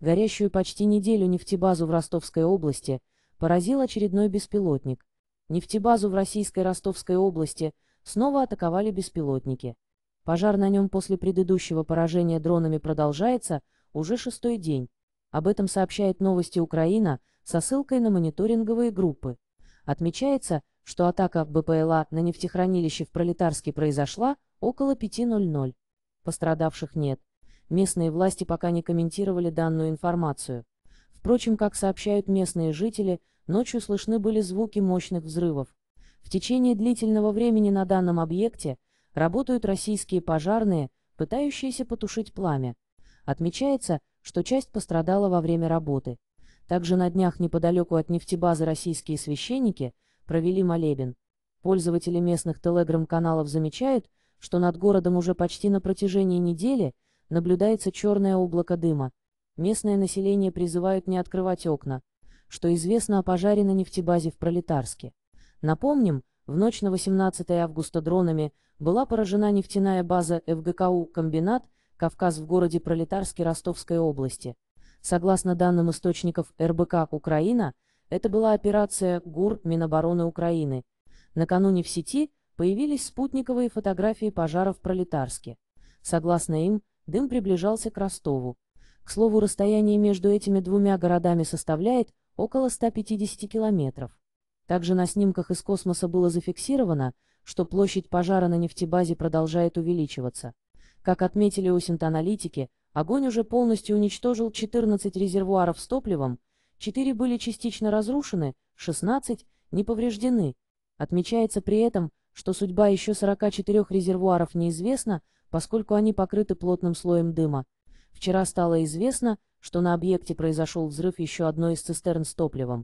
Горящую почти неделю нефтебазу в Ростовской области поразил очередной беспилотник. Нефтебазу в российской Ростовской области снова атаковали беспилотники. Пожар на нем после предыдущего поражения дронами продолжается уже шестой день. Об этом сообщает новости Украина со ссылкой на мониторинговые группы. Отмечается, что атака БПЛА на нефтехранилище в Пролетарске произошла около 5.00. Пострадавших нет. Местные власти пока не комментировали данную информацию. Впрочем, как сообщают местные жители, ночью слышны были звуки мощных взрывов. В течение длительного времени на данном объекте работают российские пожарные, пытающиеся потушить пламя. Отмечается, что часть пострадала во время работы. Также на днях неподалеку от нефтебазы российские священники провели молебен. Пользователи местных телеграм-каналов замечают, что над городом уже почти на протяжении недели – Наблюдается черное облако дыма. Местное население призывают не открывать окна, что известно о пожаре на нефтебазе в Пролетарске. Напомним, в ночь на 18 августа дронами была поражена нефтяная база ФГКУ «Комбинат» Кавказ в городе Пролетарске Ростовской области. Согласно данным источников РБК «Украина», это была операция ГУР Минобороны Украины. Накануне в сети появились спутниковые фотографии пожара в Пролетарске. Согласно им, Дым приближался к Ростову. К слову, расстояние между этими двумя городами составляет около 150 километров. Также на снимках из космоса было зафиксировано, что площадь пожара на нефтебазе продолжает увеличиваться. Как отметили аналитики, огонь уже полностью уничтожил 14 резервуаров с топливом, 4 были частично разрушены, 16 – не повреждены. Отмечается при этом, что судьба еще 44 резервуаров неизвестна, поскольку они покрыты плотным слоем дыма. Вчера стало известно, что на объекте произошел взрыв еще одной из цистерн с топливом.